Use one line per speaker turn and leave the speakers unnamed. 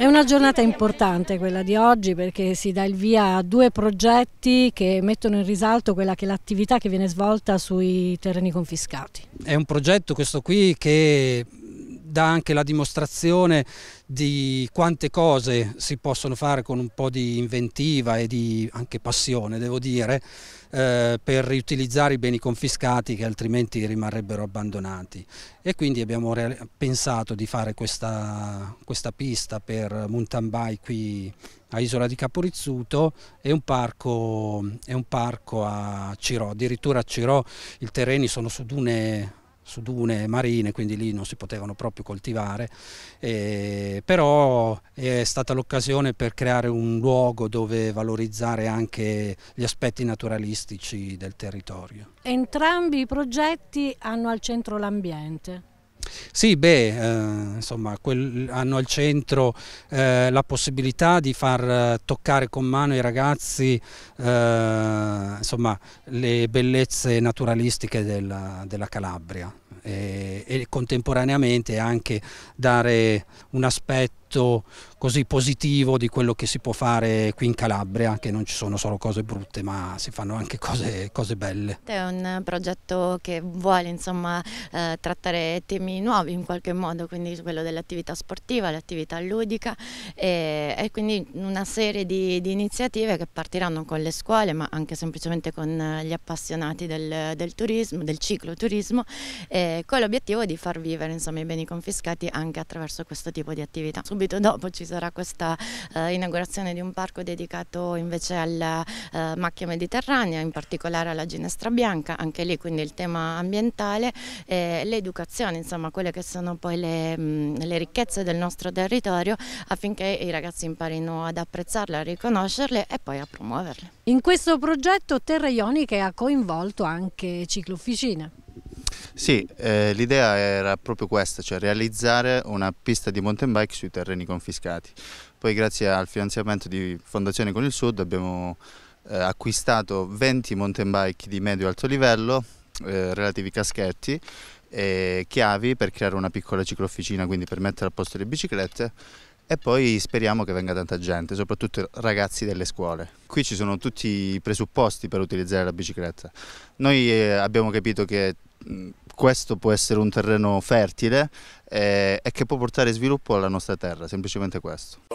È una giornata importante quella di oggi perché si dà il via a due progetti che mettono in risalto quella che è l'attività che viene svolta sui terreni confiscati.
È un progetto questo qui che dà anche la dimostrazione di quante cose si possono fare con un po' di inventiva e di anche passione, devo dire, eh, per riutilizzare i beni confiscati che altrimenti rimarrebbero abbandonati. E quindi abbiamo pensato di fare questa, questa pista per mountain bike qui a Isola di Caporizzuto e un parco, e un parco a Cirò. Addirittura a Cirò i terreni sono su dune su dune marine, quindi lì non si potevano proprio coltivare, eh, però è stata l'occasione per creare un luogo dove valorizzare anche gli aspetti naturalistici del territorio.
Entrambi i progetti hanno al centro l'ambiente.
Sì, beh, eh, insomma, quel, hanno al centro eh, la possibilità di far eh, toccare con mano ai ragazzi eh, insomma, le bellezze naturalistiche della, della Calabria e, eh, e contemporaneamente anche dare un aspetto così positivo di quello che si può fare qui in Calabria, che non ci sono solo cose brutte ma si fanno anche cose, cose belle.
È un progetto che vuole insomma, eh, trattare temi nuovi in qualche modo, quindi quello dell'attività sportiva, l'attività ludica e, e, quindi una serie di, di, iniziative che partiranno con le scuole ma anche semplicemente con gli appassionati del, del turismo, del cicloturismo. E, con l'obiettivo di far vivere insomma, i beni confiscati anche attraverso questo tipo di attività. Subito dopo ci sarà questa eh, inaugurazione di un parco dedicato invece alla eh, macchia mediterranea, in particolare alla ginestra bianca, anche lì quindi il tema ambientale, eh, l'educazione, insomma quelle che sono poi le, mh, mm, le ricchezze del nostro territorio affinché i ragazzi
imparino ad apprezzarle, a riconoscerle e poi a promuoverle. In questo progetto Terra Ionica ha coinvolto anche Ciclofficina.
Sì, eh, l'idea era proprio questa, cioè realizzare una pista di mountain bike sui terreni confiscati. Poi grazie al finanziamento di Fondazione con il Sud abbiamo eh, acquistato 20 mountain bike di medio-alto e livello, eh, relativi caschetti e chiavi per creare una piccola ciclofficina, quindi per mettere a posto le biciclette e poi speriamo che venga tanta gente, soprattutto ragazzi delle scuole. Qui ci sono tutti i presupposti per utilizzare la bicicletta. Noi eh, abbiamo capito che questo può essere un terreno fertile eh, e che può portare sviluppo alla nostra terra, semplicemente questo.